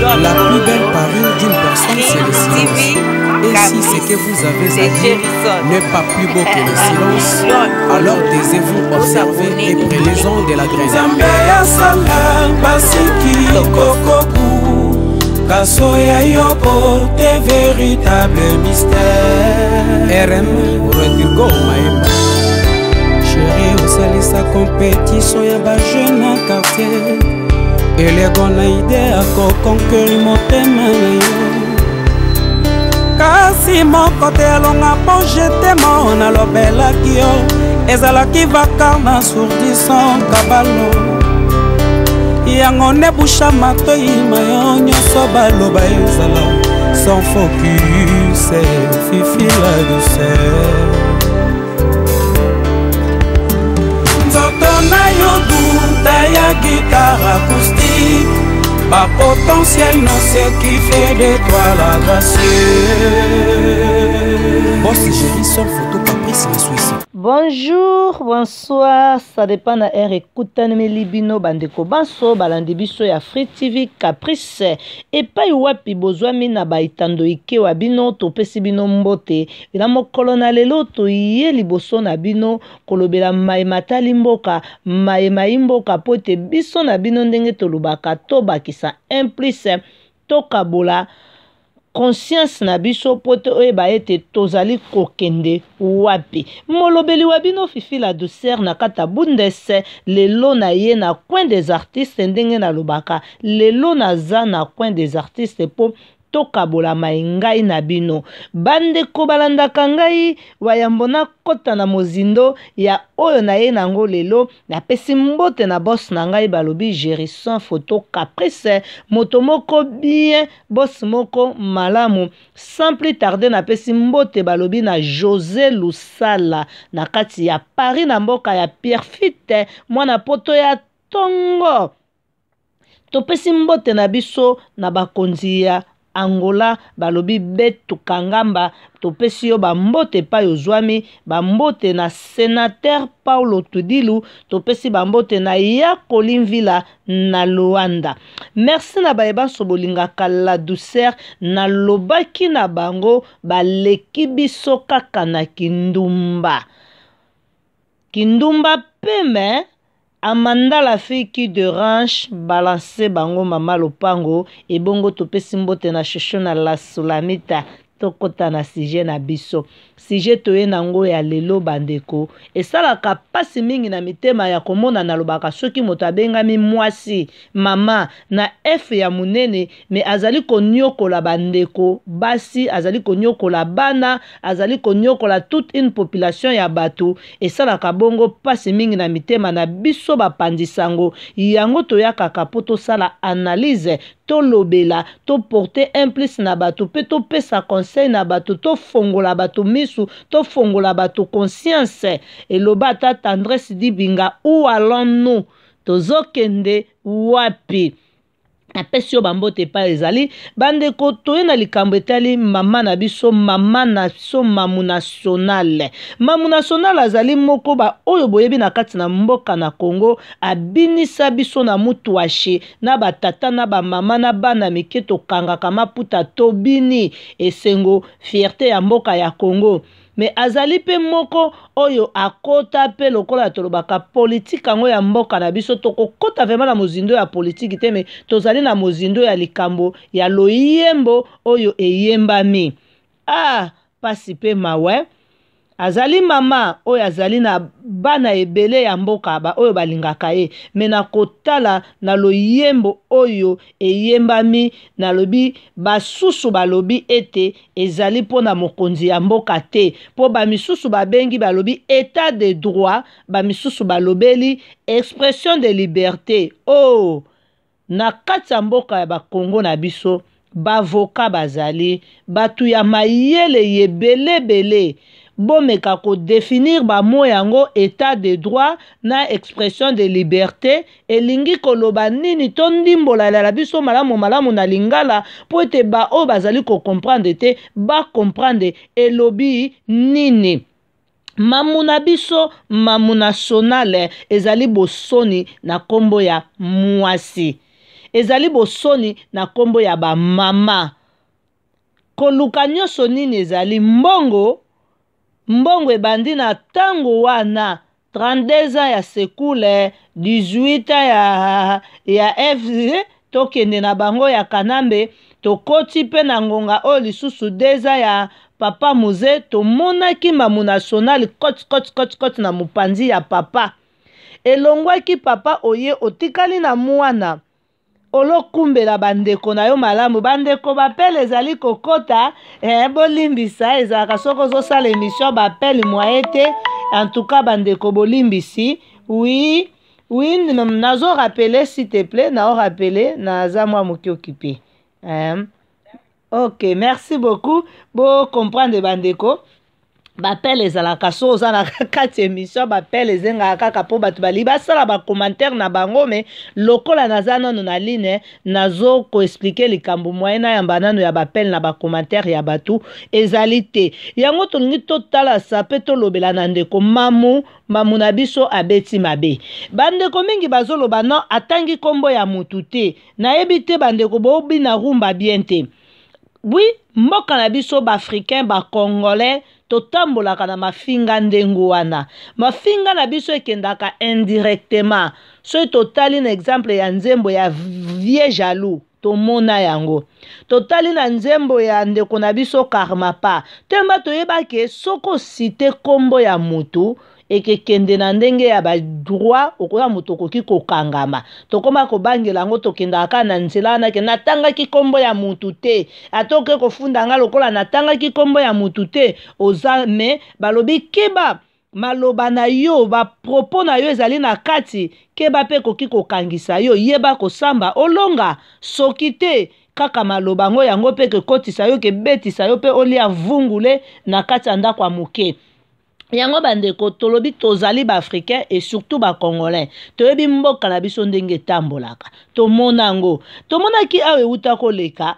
La plus belle parure d'une personne, c'est le silence. Et si ce que vous avez à dire n'est pas plus beau que le silence, alors taisez-vous, observez et prenez-en de la graisse. RM, Rodrigo Maïma. Chérie, vous salissez la compétition, y'a bas jeune quartier. eleko na ide akokonkeli motema na yo kasi moko te alonga mpo jetemo nalobelaki yo ezalaki vakar na sourdison kabalo yango nebusha matoi mayo nyonso baloba ezala sans focus fifila duser nzoto na yo duta ya gitara kus Ma potentiel nan se que fe de to la grasye Boss Géry sort photo Patrice Masouissi. Bonjour, bonsoir, ça dépend na air ekutanemi libino bandeko banso balandi biso ya Free TV Caprice epai wapi bozwami na baetando ikewa bino topesi bino mbote na mokolo na lelo toye liboso na bino kolobela mayema tali mboka mayema yi mboka mpo ete biso na bino ndenge tolobaka tobakisa 1 plus tokabola konsianse na biso mpo toyeba ete tozali kokende wapi molobeli wa bino fifi la duser na kati ya bundese lelo na ye na coin des artistes ndenge nalobaka lelo naza na coin des artistes mpo tokabolama ngai na bino bandeko balandaka ngai wayambo nakɔta na mozindo ya oyo naye nango lelo napesi mbote na bos na ngai balobi gérison foto caprice moto moko bien bos moko malamu sans plus tarde napesi mbote balobi na josé lusala na kati ya paris na mboka ya pierre fite mwana poto ya ntongo topesi mbote na biso na bakonzi ya angola balobi betuka ngamba topesi yo bambote epai ozwami bambote na senater paulo tudilu topesi bambote na yakoli mvila na loanda merci na bayebanso bolingaka la douceur nalobaki na bango baleki biso kaka na kindumba kindumba peme amanda la fille qui de ranche balanse bango mama lopango ebongo topesi mbote na shosho na la solamita tokɔta na sujet na biso sujet toye nango ya lelo bandeko esalaka mpasi mingi na mitema ya komona nalobaka soki moto abengami mwasi mama na f ya monene me azali koniokola bandeko basi azali koniokola bana azali koniokola toute une population ya bato esalaka bongo mpasi mingi na mitema na biso bapandisango yango toya kaka mpo tosala analyse tolobela toporte implice na bato mpe topesa conseil na bato tofongola bato misu tofongola bato conscience eloba ata tendresse dibinga ou allons nous tozokende wapi apesi yo bambote epai ezali bandeko toye na likambo etali mama na biso mama na biso mamu nationale mamu nationale azali moko baoyo boyebi na kati na mboka na congo abinisa biso na mutu ashe na batata na bamama na bana mike tokangaka maputa tobini esengo fierté ya mboka ya congo me azali mpe moko oyo akota mpe lokola tolobaka politike yango ya mboka na biso tokokɔta vraimen na mozindo ya politiki te me tozali na mozindo ya likambo ya loyembo oyo eyembami a ah, pasi mpe mawe eh. azali mama oyo azali na bana ebele ya mboka ba oyo balingaka ye me na kotala na loyembo oyo eyembami nalobi basusu balobi ete ezali mpona mokonzi ya mboka te mpo bamisusu babengi balobi état de droit bamisusu balobeli expression de liberté o oh, na kati ya mboka ya bakongo na biso bavoka bazali bato ya mayele ebelebele bomeka kodefinir bamo yango état de droit na expression de liberté elingi koloba nini to ndimbolalala biso malamu malamu na lingala mpo ete baoyo bazali kokomprendre te bakomprendre elobi nini mamu na biso mamu nationale ezali bosoni na nkombo ya mwasi ezali bosoni na nkombo ya bamama koluka nyonso nini ezali mbongo mbongo ebandi na ntango wana 32 ans ya sekule 18 ya, ya f tokende na bango ya kanambe tokoti mpe na ngonga oyo lisusu deza ya papa muze tomonaki mamu national kotikotikoti na mopanzi ya papa elongwaki papa oye otikali na mwana Olo kumbe la bandeko na yo malamu bandeko bapele ezali kokota. eh, bolimbisa ezalaka soki l'émission, émission bapele En tout cas, bandeko bolimbisi na zo rappele, s'il te plaît na za mwa moke kipi. Hein? eh. ok merci beaucoup Bo comprende bandeko bapele ezalaka so oza na kati émission bapele ezengaka kaka mpo bato balingi basala bacommentaire na bango me lokola naza nano na line nazokoexplike likambo mwaye nayamba nano ya bapele na bacommentaire ya bato ezali te yango tolingi totalasa mpe tolobela na ndeko mamu mamu na biso abeti mabe bandeko mingi bazoloba no atangi nkombo ya motu te nayebi te bandeko bobina rumba bien te bwi mboka na biso baafricain bacongolais totambolaka na mafinga ndenge wana mafinga na biso ekendaka indirectement soki totali na exemple ya nzembo ya vie jaloux tomona yango totali na nzembo ya ndeko na biso karmapa temba toyebaki soko site nkombo ya motu ekekende na ndenge ya badroit okoya moto okoki kokangama tokóma kobangela yango tokendaka kaka na nzela wana ke natangaki nkombo ya motu te ata okoki kofunda nga lokola natangaki nkombo ya motu te oza me balobi keba maloba na yo bapropo na yo ezali na kati keba mpe ekoki kokangisa yo yeba kosamba olonga soki te kaka maloba yango yango mpe ekokotisa yo ekebetisa yo mpe olia vungule na kati ya ndako ya moke yango bandeko tolobi tozali baafricain et surtout bacongolais toyebi mboka na biso ndenge etambolaka tomona yango tomonaki awa ewuta koleka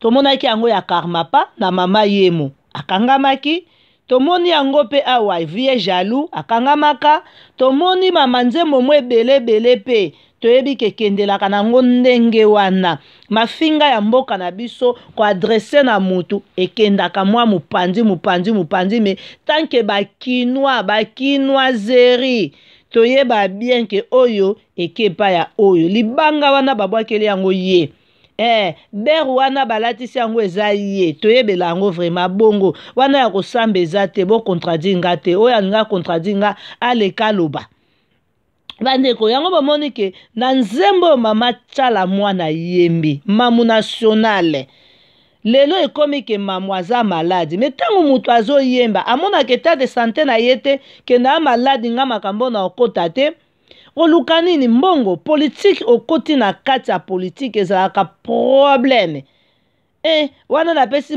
tomonaki yango ya karmapa na mama yemo akangamaki tomoni yango mpe awa vie jalou akangamaka tomoni mama nzembo mo ebele ebele mpe toyebi kekendelaka nango ndenge wana mafinga ya mboka na biso koadrese na motu ekendaka mwa mopanzi mopanzi mopanzi me tanke bakinwa bakinwazeri toyeba bien ke oyo eke epai ya oyo libanga wana babwakeli yango ye Eh, bere wana balatisi yango eza ye toyebela yango vraimen bongo wana ya kosamba eza te bokontradire nga te oyo alinga kontradire nga aleka aloba bandeko yango bomoni ke na nzembo oyo mama tyala mwana yembi mamu nationale lelo ekomi ke mamu aza maladi me ntango moto azoyemba amonaka etat de sante na ye te ke na ya maladi nga makambo na okota te oluka nini mbongo politike okoti na kati ya politike ezalaka probleme e wana napesi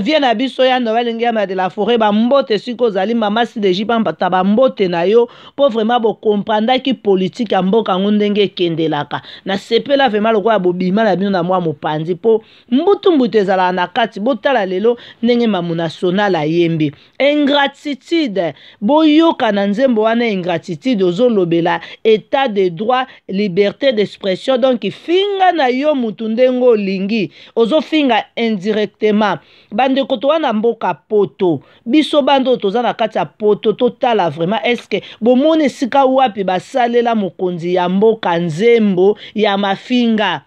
vie na biso ya noa elenge ya maya de la forêt bambote siko ozali mama sideji mpata bambote na yo mpo vraimen bokomprandaki politike ya mboka yango ndenge ekendelaka nasepela vraimen lokola bobima na bino na mwa mopanzi mpo mbutumbutu ezalaka na kati botala lelo ndenge mamu national ayembi ingratitude boyoka na nzembo wana ingratitude ozolobela état de droit liberté d'expression donc finga na yo motu ndenge olingi ozofinga kosala indirectement bandeko toza na mboka poto biso bando oyo toza na kati ya poto totala vraiment estce bomoni esika wapi basalela mokonzi ya mboka nzembo ya mafinga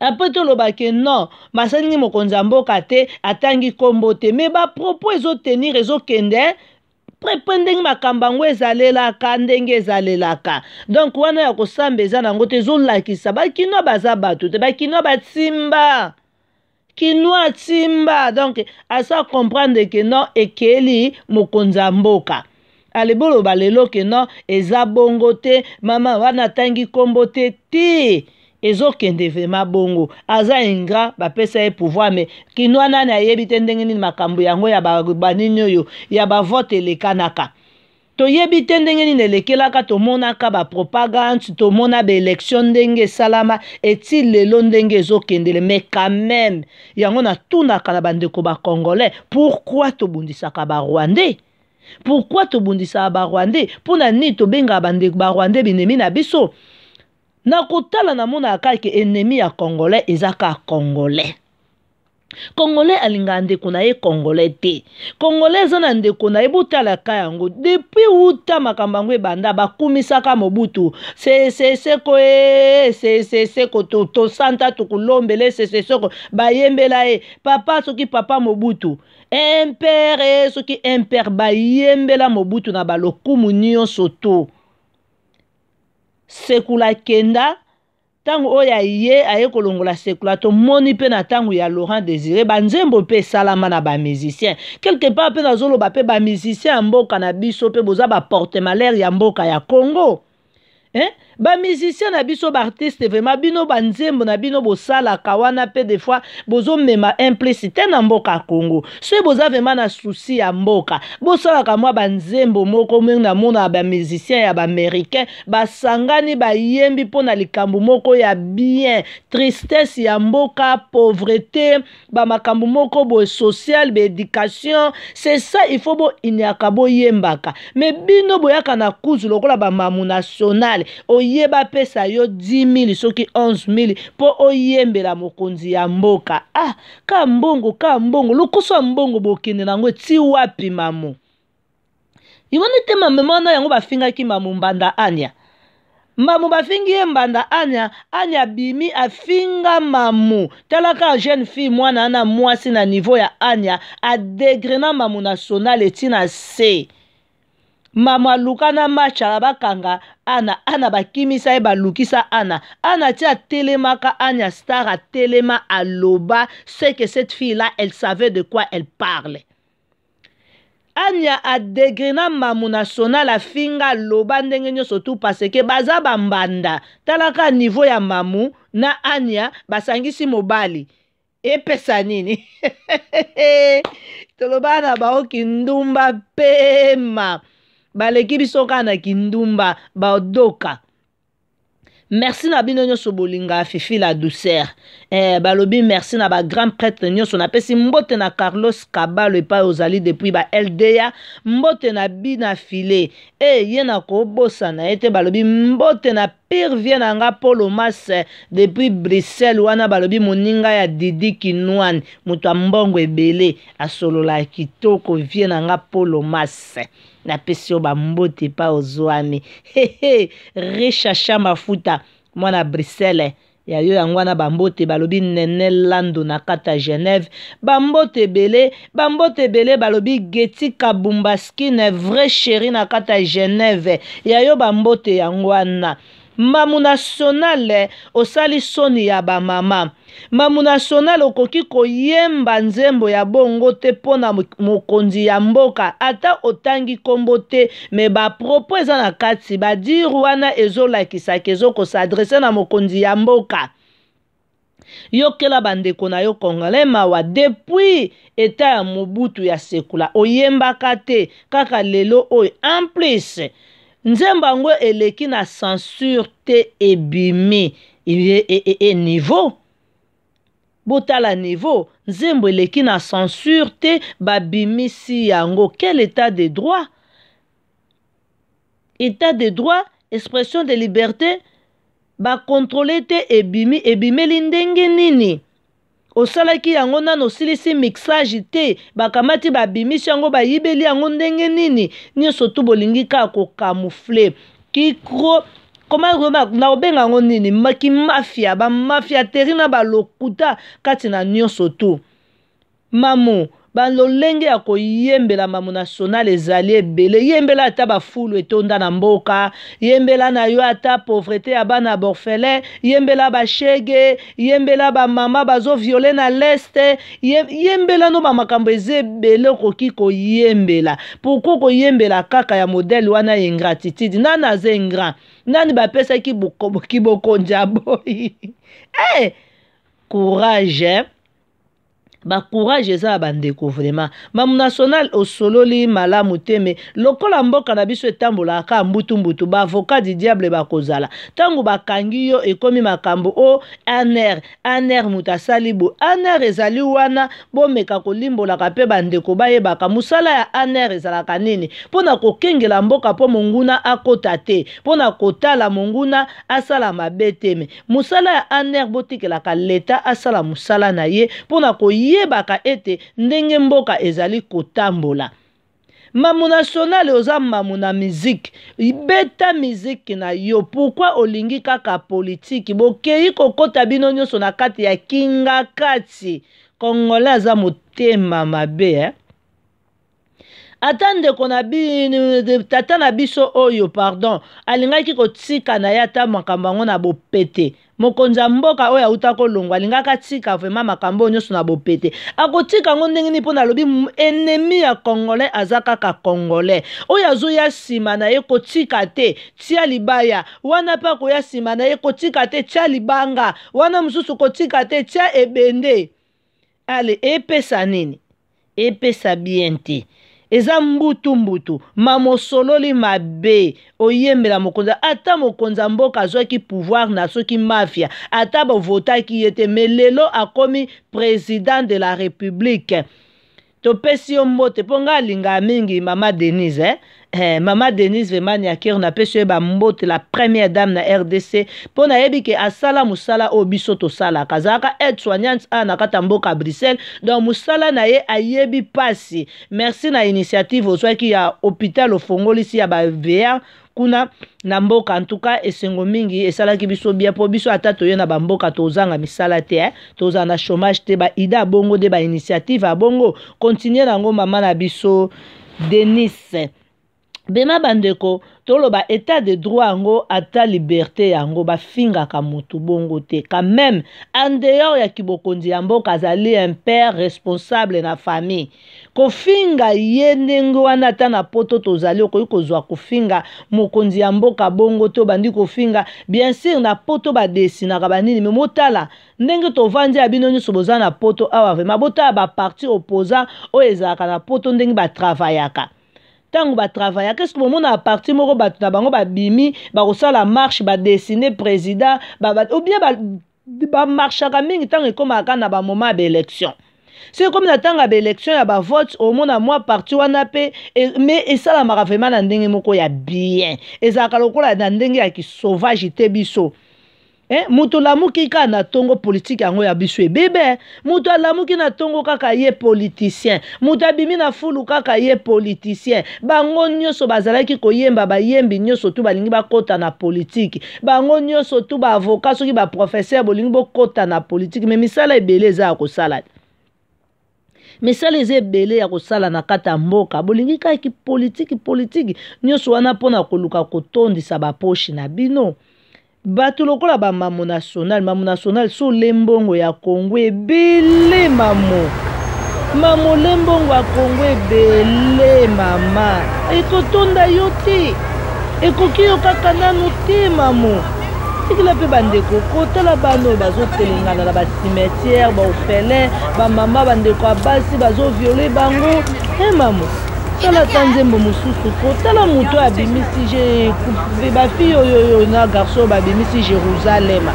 apo tolobaki non basalingi mokonzi ya mboka te atangi nkombo te me bapropo ezotenir ezokende pre mpe ndenge makambo yango ezalelaka ndenge ezalelaka donk wana ya kosamba eza nango te ezolakisa bakino baza bato te bakino batimba kino atimba donk asa komprendre ke no ekeli mokonzi ya mboka aleboloba lelo ke no eza bongo te mama wana atangi nkombo te ti ezokende vraimen bongo aza ingra bapesa ye pouvoir me kinwa nani ayebi te ndenge nini makambo yango ya banini oyo ya bavote elekanaka toyebi te ndenge nini elekelaka tomonaka bapropagande tomona baélection ndenge esalama eti lelo ndenge ezokendele mais quand même yango natunaka na bandeko bacongolais pourkui tobundisaka barwandais pourkui tobundisaka barwandais mpona nini tobengaka bandeko barwandais binemi na biso na kotala namonaka kaka ennemi ya congolais eza kaka congolais congolais alingaka ndeko na ye congolais te congolais eza na ndeko na ye botalaka yango depuis wuta makambo yango ebanda bakumisaka mobutu seseseko e eh, seseseko tosanta tokulombela seseseko bayembela ye papa soki papa mobutu impere soki impere bayembela mobutu na balokumu nyonso to sekula kenda ntango oyo aye aye kolongola sekula tomoni mpe na ntango ya laurent désiré banzembo mpe esalama na bamusicien quelque part mpe nazoloba mpe bamusicien ya mboka na biso mpe boza baporte malere ya mboka ya congo eh? bamusicien na biso baartiste vraiment bino banzembo na bino bosalaka wana mpe des fois bozomema implicité na mboka congo soki boza vraiment na susi ya mboka bosalaka mwa banzembo moko ndenge namona bamusicien ya baaméricain basangani bayembi mpona likambo moko ya bien tristesse ya mboka pauvreté bamakambo moko boye social baéducation c'est ça il faut boiniaka boyembaka me bino boyaka na kuzu lokola bamamu nationale oye oyeba apesa yo 10000 soki 11000 mpo oyembela mokonzi ya mboka ah ka mbongo ka mbongo lokuso ya mbongo bokende na yango eti wapi mamo imoni te mamema wana yango bafingaki mamo mbanda anya mamu bafingi ye mbanda anya anya abimi afinga mamu talaka jeune fille mwana na mwasi na niveau ya anya adegre na mamu national eti na se mama luka na mashala bakanga ana ana bakimisa ye balukisa ana ana ti atelemaka anya star atelema aloba ce que cette fille là elle savait de quoi elle parle anya adegre na mamu na sona la finga aloba ndenge nyonso tu paseke baza bambanda talaka niveau ya mamu na anya basangisi mobali epesa nini toloba na baoki ndumba pema baleki biso kaka na kindumba badoka merci na bino nyonso bolinga fifila douceur eh, balobi merci na bagrand prêtre nyonso napesi mbote na carlos kabalo epai ozali depuis ba lda mbote na bina file e ye na kobosana ye te balobi mbote na pirvie na nga polo mas eh, depuis bruxelles wana balobi moninga ya didi kinwani moto ya mbongo ebele asolola kitoko vie na nga polo mas napesi yo bambote epai ozwami hehe riche acha mafuta mwana bruxelles yayo yango wana bambote balobi nene lando na kata genève bambote ebele bambote ebele balobi geti kabumbaskine vrai chéri na kata genève yayo bambote yango wana mamu nationale osali soni ya bamama mamu nationale okoki koyemba nzembo ya bongo te mpo na mokonzi ya mboka ata otangi nkombo te me bapropo eza na kati badire wana ezolakisaka ezokosadrese na mokonzi ya mboka yokela bandeko na yo congolais mawa depuis eta ya mobutu ya sekula oyembaka te kaka lelo oyo en plus nzembo yango eleki na censure te ebimi eniveau e, e, e, botala niveau nzembo eleki na censure te babimisi yango quel état de droit état de droit expression de liberté bakontrole te ebimi ebimeli ndenge nini osalaki yango nano osilisi mixage te bakamati babimisi yango bayibeli yango ndenge nini nyonso tu bolingi kaka kokamufle kikro na kobenga yango nini kimafia bamafia teri na balokuta kati na nyonso tu mamu balolenge ya koyembela mambo nationale ezali ebele yembela ata bafulu etonda na mboka yembela na yo ata pauvreté ya bana ya borfelin yembela bashege yembela bamama bazoviole na leste yembela no bamakambo eza ebele okoki koyembela pourkui koyembela kaka ya modele wana ya ingratitude nani aza ingrant nani bapesaki kibokonja boyi e eh! hey! courage eh? bacourage eza ya bandeko vraiment bamunational osololi malamu te me lokola mboka na biso etambolaka mbutumbutu baavoka di diable bakozala ntango bakangi yo ekómi makambo o aner aner moto asali bo aner ezali wana bomeka kolimbolaka mpe bandeko bayebaka mosala ya aner ezalaka nini mpo na kokengela mboka mpo monguna akota te mpo na kotala monguna asala mabe te me mosala ya aner botikelaka leta asala mosala na ye mpo na koyi oyebaka ete ndenge mboka ezali kotambola mamu nationale oza mamu na miziki beta miziki na yo pourkui olingi kaka politiki bokei kokɔta bino nyonso na kati ya kinga kati kongole aza motema mabe eh? ata ndeko na bi tata na biso oyo pardon alingaki kotika na ye ata makambo yango na bopete mokonzi ya mboka oyo auta kolongwa alingaka tika vraimen makambo oyo nyonso na bopete akotika yango ndenge nini mpo na alobi enemi ya congolais aza kaka congolais oyo azoya nsima na ye kotika te tia libaya wana mpe akoya nsima na ye kotika te tia libanga wana mosusu kotika te tia ebende ale epesa nini epesa bien te eza mbutu-mbutu mamosololi mabe oyembela mokonza ata mokonza mboka azwaki pouvoir na soki mafia ata bovotaki ye te me lelo akomi président de la république topesi yo mbote mpo ngai alinga mingi mama denise eh? Eh, mama denise vemani akir napesi yo e bambote la première dame na rdc mpo nayebi ke asala mosala oyo biso tosalaka azalaka aide soignante a na kati ya mboka bruxelles donc mosala na ye ayebi mpasi merci na initiative ozwaki ya hôpital ofongolisi ya baveillard kuna na mboka antuka esengo mingi esalaki biso bia mpo biso ata toye na bamboka tozanga misala te eh? tozala na chômage te baida abongo nde bainitiative abongo kontinue yango mama na biso denis bema bandeko toloba état de droit yango ata liberté yango bafingaka motu bongo te quand même en dehors ya kibokonzi ya mboka azali un père responsable na famille kofinga ye ndenge wana ata na poto tozali okoki kozwa kofinga mokonzi ya mboka bongo to bandi kofinga bien sur na poto badesinaka banini me motala ndenge tovandi ya bino nyonso boza na poto awa vraimen botala baparti opposant oyo ezalaka na poto ndenge batravayaka ntango batravayaka eske bomona aparti moko bato na bango babimi bakosala marche badesine président obien bamarshaka mingi ntango ekomaka na bamoma ya baélection ba soki ekomi na ntango ya baélection ya bavote omona mwa parti wana mpe me esalamaka vraimen na ndenge moko ya bien ezalaka lokola na ndenge ya kisauvage te biso Eh, moto lamuki kaka na ntongo politike yango ya biso ebebe moto alamuki na ntongo kaka ye politicien moto abimi na fulu kaka ye politicien bango nyonso bazalaki koyemba bayembi nyonso tu balingi bakɔta na politike bango nyonso tu baavoka soki baprofeser bolingi bokɔta na politike me misala ebele eza ya kosala te misala eza ebele ya kosala na kati ya mboka bolingi kaki politiki politiki nyonso wana mpona koluka kotondisa baposhi na bino bato lokola bamamo national mamo national so lembongo ya kongo ebele mamo mamo lembongo ya kongo ebele mama ekotonda yo te ekoki yo kaka nanu te mamo tikela mpe bandeko kotala bana oyo bazotelengana na basimetiere baorphelin bamama bandeko ya basi bazoviole bango emamo eh, tala ta nzembo mosusu kotala moto abimisi bafille oyo na garso oyo babimisi jérusalema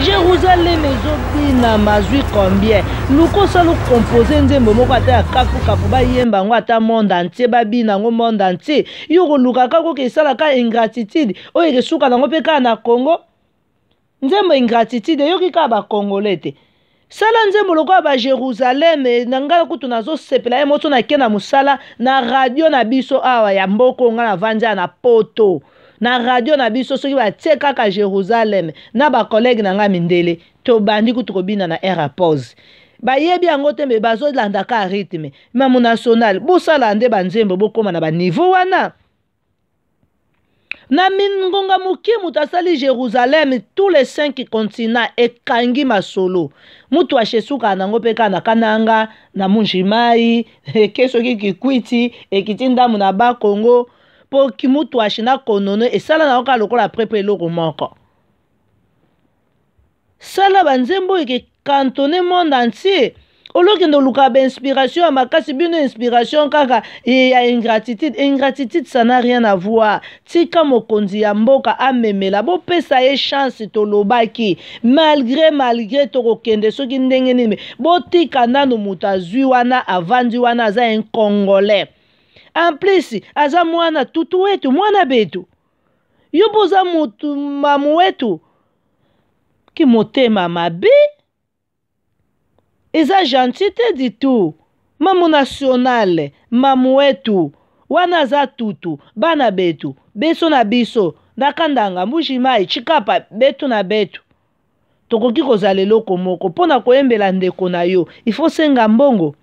jérusalem ezobina mazwi combien lukosa lokompose nzembo moko ata ya kafukafu bayemba yango ata monde antie babina yango monde antie yo koluka kaka oke esalaka ingratitude oyo ekesuka nango mpe kaka na congo nzembo ingratitude eyoki kaka bakongole te sala nzembo lokola bajerusaleme na ngai kutu nazosepela ye moso nake na mosala na radio na biso awa ya mboko ngai navandi aya na poto na radio na biso soki batie kaka jérusalem na bakolege na ngai mindele tobandi kutu kobina na air apose bayebi yango te mbe bazolanda ka rythme mamu national bosala nde banzembo bokóma na baniveau wana na mingonga moke moto asali jérusalem tous les cinq continents ekangi masolo moto ashesukaa nango mpe kaka na kananga na munjimai eke soki kikwiti ekiti ndamu na bakongo mpo kimutu ashina konono esala na kaka lokola apres mpo eloko moko sala banzembo oyo e ekekantone monde entier olokende oluka bainspiration ya makasi bino inspiration kaka e, ya ingratitude ingratitude ça na rien à voir tika mokonzi ya mboka amemela bopesa ye chance tolobaki malgré malgré tokokende soki ndenge nini botika nano moto azwi wana avandi wana aza un congolais amplesi aza mwana tutu wetu mwana betu yubu za mutu mamu wetu ki motema mabe eza gentil te ditu mamu nationale mamu wetu wana aza tutu bana betu beso na biso nakandanga mbujimai chikapa betu na betu tokoki kozala eloko moko mpo na koyembela ndeko na yo ifo senga mbongo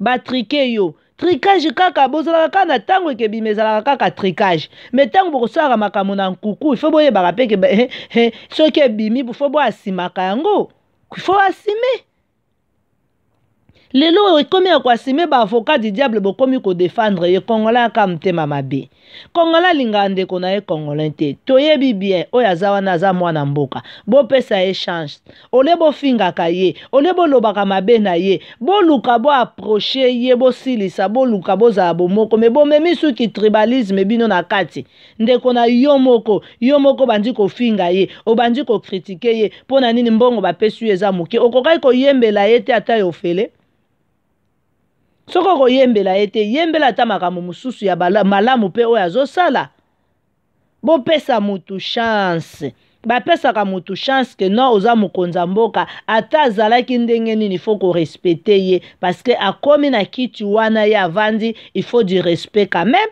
batrike yo trikage kaka bozalaka kaka na ntango eke bima ezalaka kaka trikage me ntango bokosalaka makambo na nkuku fo boyebaka mpe ke soki ebimi fo boasimaka yango fo asime lelo ekomi ya koasime baavoka di diable bokomi kodefendre ye kongola yaka motema mabe kongola alingaka ndeko na ye congolin te toyebi bien oyo aza wana aza mwana mboka bopesa ye change ole bofingaka ye ole bolobaka mabe na ye boluka boaproche ye bosilisa boluka bozala bomoko me bomemi suki tribalisme bino na kati ndeko na yo moko yo moko obandi kofinga ye obandi kokritike ye mpo na nini mbongo bapesi yo eza moke okokaki koyembela ye te ata yo ofele soki okoyembela ye te yembela ata makambo mosusu ya malamu mpe oyo azosala bopesa motu chance bapesaka motu chance ke non oza mokonzi ya mboka ata azalaki ndenge nini fo korespecte ye parceke akómi na kiti wana ye avandi il faut du respect quand même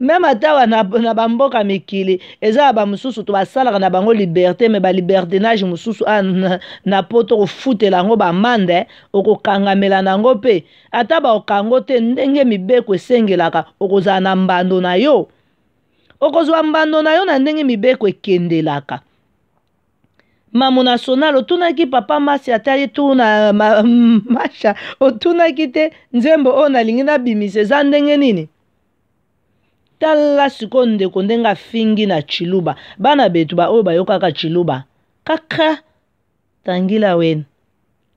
meme ata wa na, na bamboka mikili eza ya bamosusu to basalaka na bango liberté me balibertinage mosusu a ah, na, na po to kofutela yango bamande okokangamela na yango mpe ata baokango te ndenge mibeko esengelaka okozala na mbando na yo okozwa mbando na yo na ndenge mibeko ekendelaka mamu national otunaki papa masi atali tuna ma, masha otunaki te nzembo oyo nalingi nabimisa eza ndenge nini tala sikoyo ndeko ndenge afingi na chiluba bana betu baoyo bayokaka chiluba kaka tangila wene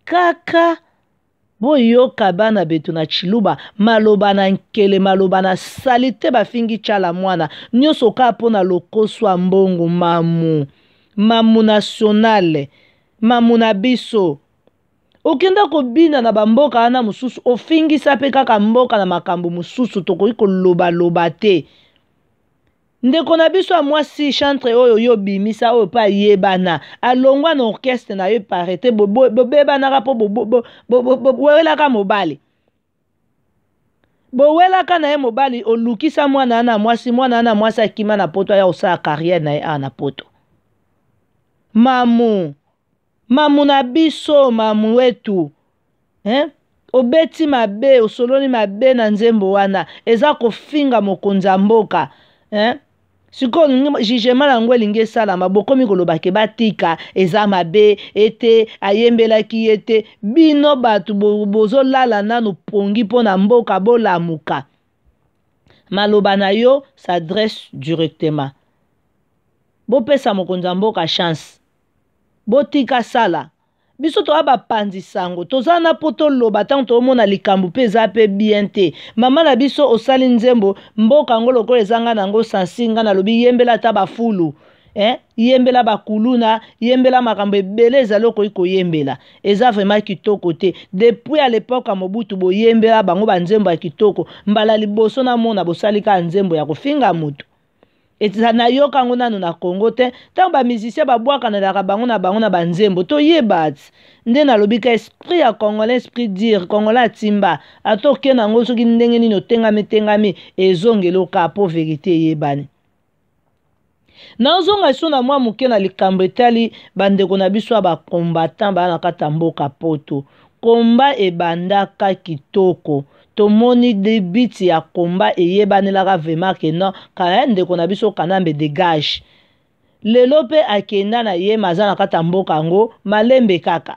kaka boyoka bana beto na chiluba maloba na nkele maloba na sali te bafingi tyala mwana nyonso kaka mpo na lokoso ya mbongo mamu mamu nationale mamu na biso okenda kobina na bamboka wana mosusu ofingisa mpe kaka mboka na makambo mosusu tokoki kolobaloba te ndeko na biso ya mwasi chantre oyo yo obimisa oyo mpe ayebana alongwa na orchestre na yo parete bobebanaka mpo bowelaka mobali bowelaka na ye mobali olukisa mwana wana mwasi mwana wana mwasi akima na poto aya kosala carriere na ye awa na poto mamu mamu na biso mamu wetu eh? obeti mabe osololi mabe na nzembo wana eza kofinga mokonzi ya mboka eh? sikoyo jugema na yango elingi esalama bokomi koloba ke batika eza mabe ete ayembelaki ye te bino bato bozolala nanu pongi mpona mboka bolamuka maloba na yo s'adresse directement bopesa mokonzi ya mboka chance botika sala biso toa bapanzi sango toza na mpo toloba ntango toomona likambo mpe eza mpe bien te mama na biso osali nzembo mboka yango lokola ezanga na yango sansi nga nalobi yembela ata bafulu eh? yembela bakuluna yembela makambo ebele ezali okoki koyembela eza vraimen kitoko te depuis ya lepoke ya mobutu boyembela bango banzembo ya kitoko mbala liboso namona bosali kaka nzembo ya kofinga motu eza na yoka yango nano na congo te ntango bamisisien babwakanelaka bango na bango na banzembo toyeba ti nde nalobi ka esprit ya congolais esprit dire congolais atimba ata oke nango soki ndenge nini otengami tengami ezongeli okaa mpo verité eyebani nazonga so na mwa moke na likambo etali bandeko na biso ya bakombatant baya na kati ya mboka poto komba ebandaka kitoko tomoni de biti ya komba eyebanelaka vraimen ke non kaya ndeko na biso kanambe degage lelo mpe akenda na ye maza na kati ya mboka yango malembe kaka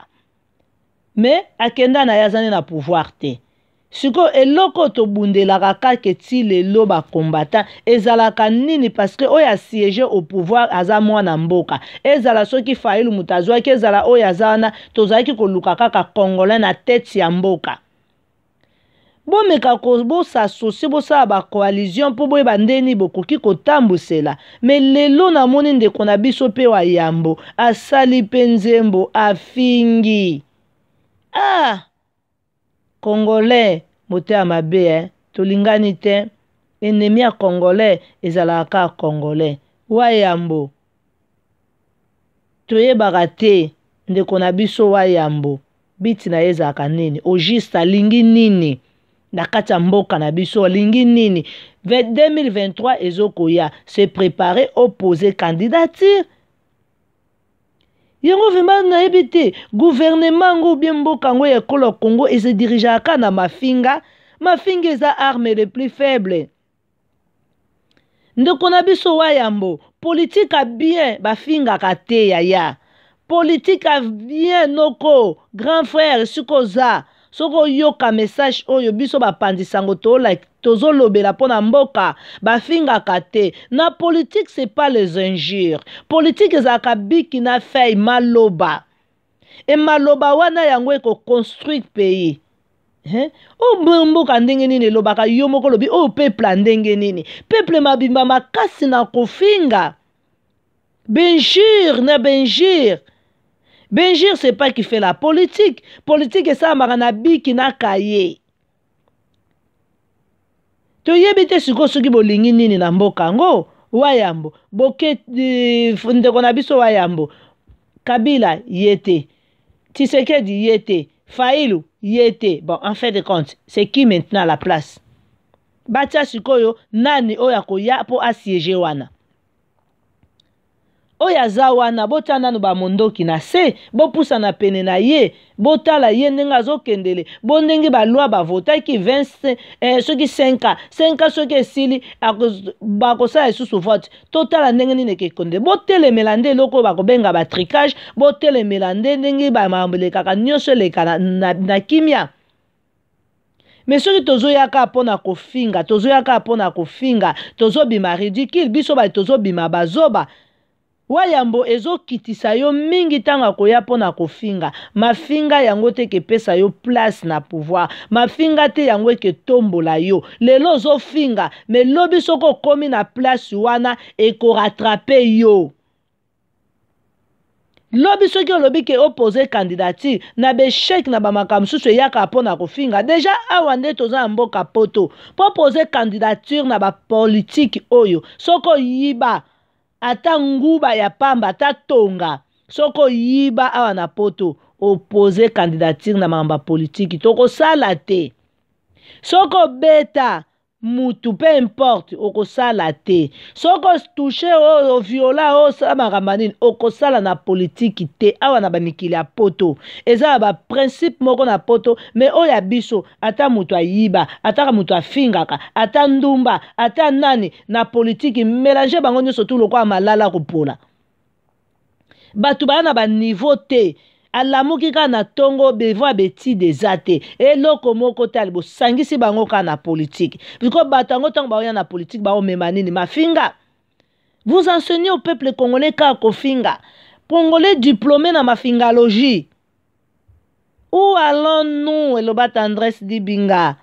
me akenda na ye aza nde na pouvoir te sikoyo eloko tobundelaka kaka ti lelo bakombatan ezalaka nini parceke oyo asiége au pouvoir aza mwana mboka ezala soki failu moto azwaki ezala oyo aza wana tozalaki koluka kaka congolais na tete ya mboka bomeka bosasosie bosala bacoalition mpo boyeba ndeni bokoki kotambwisela me lelo namoni ndeko na biso mpe wa yambo asali mpe nzembo afingi ah congolais motema mabe eh? tolingani te enemi ya congolais ezalaka kaka congolais wa yambo toyebaka te ndeko na biso wa yambo biti na ye ezalaka nini ogiste alingi nini na lingi mboka na biso nini 2023 ezokoya se préparer opposer candidature yango na na gouvernement ou yango obie mboka yango ya se ya na mafinga mafinga eza arme le plus faible Ndoko na biso wayambo politique a bien bafingaka te ya. ya ya bien noko grand frère sukoza. soki oyoka message oyo biso bapanzi sango toolike tozolobela mpo na mboka bafingaka te na politike c'est pas les injures politike ezalaka biki na fei maloba e maloba wana yango ekoconstruire pays oyo oh, mboka ndenge nini elobaka yo moko lobi oyo oh, pepla ndenge nini peple mabimba makasi na kofinga benjure na benjure benjir c'est pas qui fait la politique politique esalamaka na bikinaka ye toyebi te sikoyo soki bolingi nini na mboka yango wayambo boke euh, ndeko na biso wayambo kabila ye te tisekedi ye te failu ye te bon en fait de compte c'est qui maintenant à la place batia sikoyo nani oyo akoya mpo asiége wana oyo aza wana botya nanu bamondoki na se bopusana pene na ye botala ye ndenge azokendele bo ndenge balwa bavotaki 20 eh, soki 5 5 soki esili bakosala lisusu vote totala ndenge nini ekekondele botelemela nde eloko oyo bakobenga batricage botelemela nde ndenge bamakambo elekaka nyonso eleka na, na, na kimia me soki tozoya kaka mpona kofinga tozoya kaka mpona kofinga tozobima ridicule biso bato tozobima bazoba wa yambo ezokitisa yo mingi ntango akoya mpo na kofinga mafinga yango te ekepesa yo place na pouvoir mafinga te yango eketombola yo lelo ozofinga me lobi soki okómi na place wana ekoratrape yo lobi soki olobi ke opose candidature na besheke na bamakambo mosusu eyaka mpo na kofinga deja awa nde toza na mboka poto mpo pose candidature na bapolitike oyo soki oyiba ata nguba ya pamba ata tonga soki oyiba awa na poto opose candidature na makambo ya politiki tokosala te soki obeta mutu mpe importe okosala te soki otouche oyo oviola oyo osala makambo nini okosala na politiki te awa na bamikili ya poto eza na baprincipe moko na poto me oyo ya biso ata moto ayiba ataka moto afingaka ata ndumba ata nani na politiki mélange bango nyonso tu lokola malala kopola bato baya na baniveau te alamuki kaka na ntongo bevoi betide eza te eloko moko te ali bosangisi bango kaka na politike biko bato yango ntango baoya na politike baomema nini mafinga vous enseignez au peuple congolais kaka kofinga congolais diplômé na mafingalogie où allons-nous eloba tendresse dibinga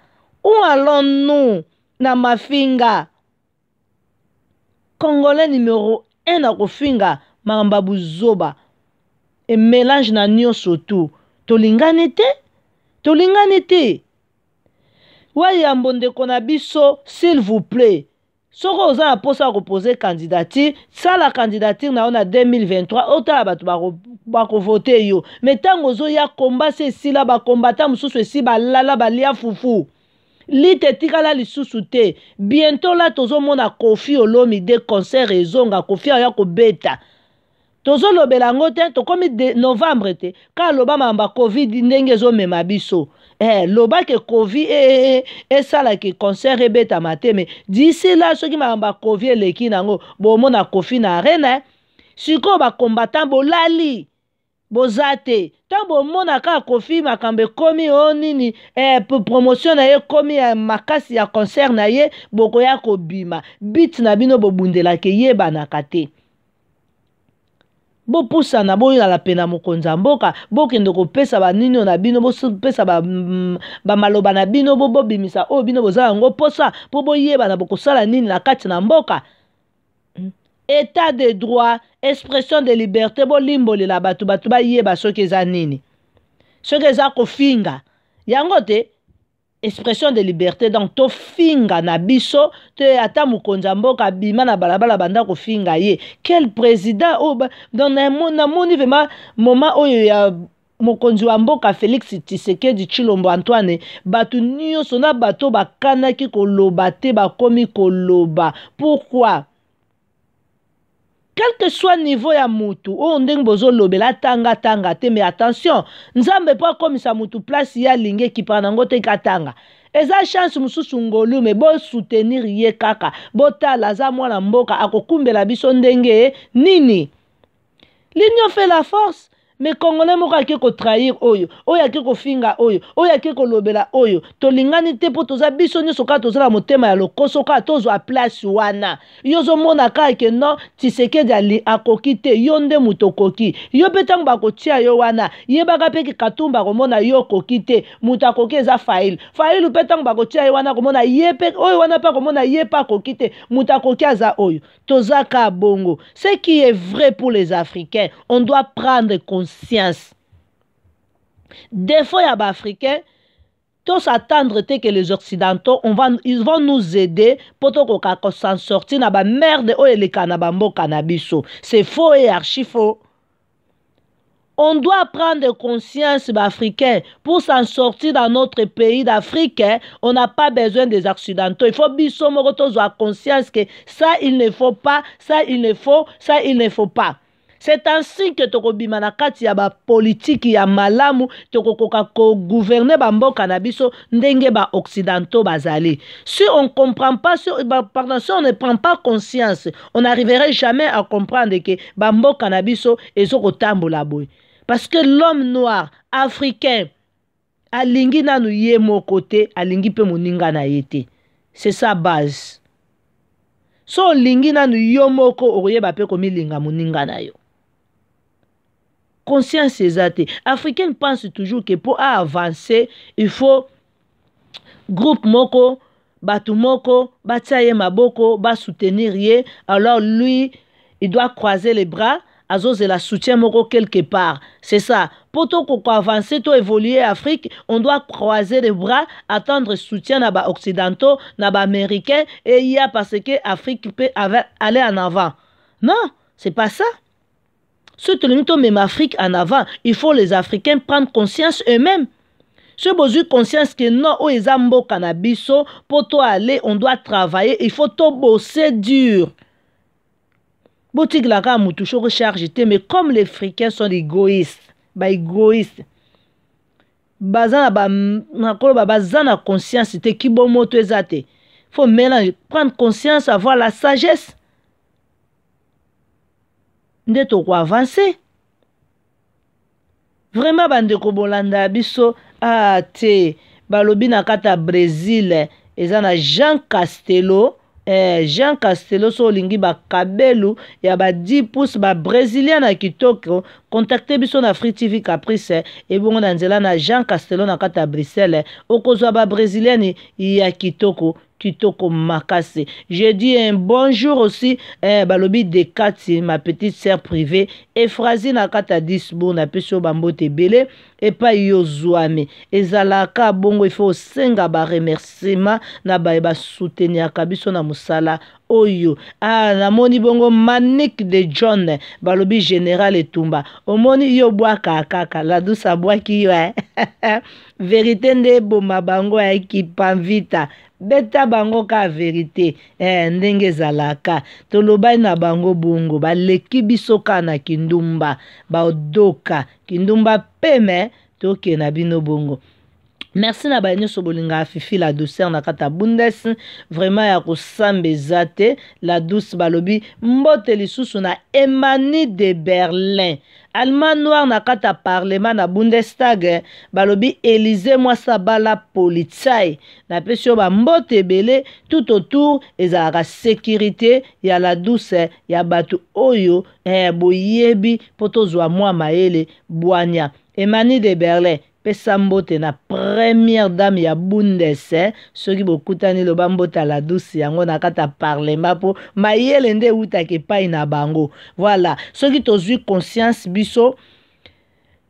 où allons-nous na mafinga congolais numéro 1 na kofinga makambo ya buzoba emelange na nyonso tu tolingani te tolingani te wayambo ndeko na biso s'il vous plaît soki oza na mposa ya kopose candidature sala candidature na yo na 2023 otala bato bakovote yo me ntango ozoya komba se esila bakombata mosusu esi balala balia fufu lite etikala lisusu te bientôt la tozomona kofi olomi de concert ezonga kofi aya kobeta tozolobela yango te tokómi novembre te ka aloba mamba covid ndenge ezomema biso eh, lobaki covid e, e, e, esalaki eh, eh, concert ebetama te me disi la soki mamba covid eleki nango bomona kofi na arena eh? sikoyo bakombatant bolali boza te ntango omona kaka kofi makambo ekómi o oh, nini eh, promotion na ye ekómi ya eh, makasi ya concert na ye bokoya kobima bit na bino bobundelaka eyebanaka te bopusana boyala pene ya mokonzi ya mboka bokende kopesa banino na bino bopesa bamaloba mm, na bino bobimisa oyo bino boza yango mposa mpo boyebana bokosala nini na kati na mboka état de droit expression de liberté bolimbolela bato bato bayeba soki eza nini soki eza kofinga yango te expression de liberté donc finga na biso te ata mokonzi mboka bimana na balabala banda finga ye quel président oba oh, un donc namoni vraimen moma oyo ya mokonzi wa mboka félix Tshisekedi, tshilombo antoine bato bakana ki ko lobate ba komi ko loba. pourquoi quel que soit niveau ya mutu oyo ndenge tanga tanga te mais attention nzambe pa komisa mutu place ya linge ki panango te katanga eza chance mususu ngolu me soutenir ye kaka botala aza mwana mboka akokumbela biso ndenge nini l'union fait la force mekongole moko ake trahir oyo oyo ake finga oyo oyo ake lobela oyo lingani te mpo toza biso nyonso kaka tozala motema ya lokoso kaka tozwa place wana yo mona kaka ke no tisekedi ali akoki te yo nde moto okoki yo bakotia yo wana yebaka mpe katumba komona yo okoki te moto Fail eza tia bakotia ye wana komona ye oyo wana pakomona akomona ye mpe akoki aza oyo toza ka bongo ce qui est vrai pour les africains on doit prendre des fois, il y a des Africains, tous attendre que les occidentaux, on va, ils vont nous aider pour qu'on s'en sortir na merde C'est faux et archi faux. On doit prendre conscience, Africains, pour s'en sortir dans notre pays d'Afrique. On n'a pas besoin des Occidentaux. Il faut biso moko conscience que ça, il ne faut pas, ça, il ne faut, ça, il ne faut pas. c'est ainsi ke tokobima na kati ya bapolitiki ya malamu tokokoka koguverne bamboka na biso ndenge baoccidentaux bazali si on comprend pas si, pardon, si on ne prend pas conscience on n'arriverait jamais à comprendre ke bamboka na biso ezokotambola boye parce que l'homme noir africain alingi nanu ye moko te alingi mpe moninga na ye te c'est sa base so olingi nanu yo moko okoyeba mpe komilinga moninga na yo conscience exacte. ça. Africains pense toujours que pour avancer, il faut groupe moko batumoko, moko batia maboko soutenir alors lui il doit croiser les bras la soutien moko quelque part c'est ça Pour avancer, pour évoluer afrique on doit croiser les bras attendre soutien Américains, et il y a parce que afrique peut aller en avant non c'est pas ça sotenir même Afrique en avant il faut les Africains prendre conscience eux-mêmes soki bozwi conscience que non au eza mboka pour toi aller, on doit travailler il faut bosser dur Boutique la motu ou toujours te mais comme les Africains sont égoïstes baégoïste baza na bah, de bah, baza conscience te kibomoto eza faut mélanger, prendre conscience avoir la sagesse nde tokoavanse vraimen bandeko bolanda ya biso a ah, te balobi na kati ya brésil eza na jean castelo eh, jean castelo so olingi bakabelu ya ba 10 pouce babrésilien na kitoko kontakte biso na free tv caprice eh, ebongo na nzela na jean castelo na kati ya bruxelles okozwa babrésilien ya kitoko kitoko makase. je dis un bonjour aussi eh, balobi de kati ma petite sœur privée efrasi na kati ya disbon apesi oyo bambote yo epai yozwami zalaka bongo senga ba baremerciema na baye soutenir kabiso na mosala oyo ah, moni bongo manik de john balobi général etumba moni yo bwaka kaka ladusa bwaki yo eh? Vérité nde ma bango eh, pan vita. beta bango ka verite eh, ndenge ezalaka tolobani na bango bongo baleki biso kaka na kindumba badoka kindumba peme tokena bino bongo merci na baye nyonso bolingaka fifi la douceur na kati ya bundes vraiment ya kosamba eza te la douce balobi mbote lisusu na emani de berlin allemand noir na kati ya parlema na bundestag balobi élise mwasa bala politsai napesi yo bambote ebele tout autour ezalaka sécurité ya la douce ya bato oyo eh, boyebi mpo tozwa mwa mayele bwanya emani de berlin pesa mbote na première dame ya bundese soki lo bambota la douce yango na kata parle ma mpo mayele nde ewutaka na bango voilà soki tozwi conscience biso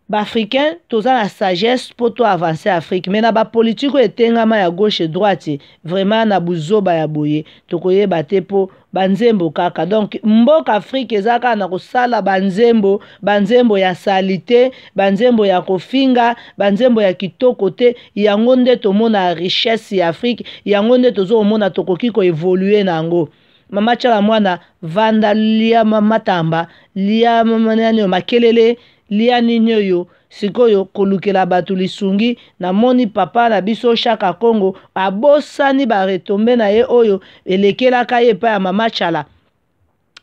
baafricain toza na sagesse mpo to avance afrique me na bapolitike oyo etengama ya gauche droite vraiment na buzoba ya boye tokoyeba te mpo banzembo kaka donk mboka afrike eza kaka na kosala banzembo banzembo ya salite banzembo ya kofinga banzembo ya kitoko te yango nde tomona richesse ya afrike yango nde tozokomona tokoki koevolue na yango mama tyala mwana vanda lia mamatamba lia nani makelele lia nini oyo sikoyo kolukela bato lisungi namoni papa na biso shaka kongo abosani baretombe na ye oyo elekelaka ye epai ya mama tyala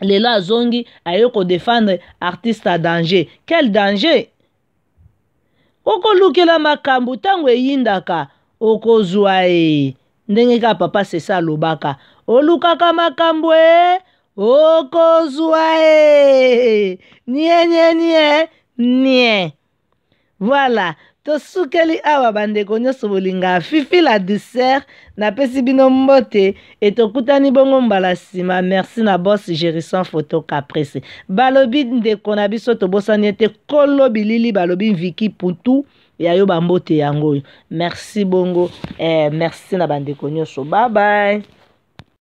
lelo azongi aye kodefendre artiste a danger quel danger okolukela makambo ntango eyindaka okozwa e ndenge kaka papa sesa alobaka olukaka makambo e okozwa e nienie nie nie voila tosukeli awa bandeko nyonso bolinga fifi la duser napesi bino mbote etokutani bongo mbala nsima merci na bos gérison photo caprese balobi ndeko na biso tobosani ete kolo bilili balobi viki putu ya yo bambote yango oyo merci bongo eh, merci na bandeko nyonso babaye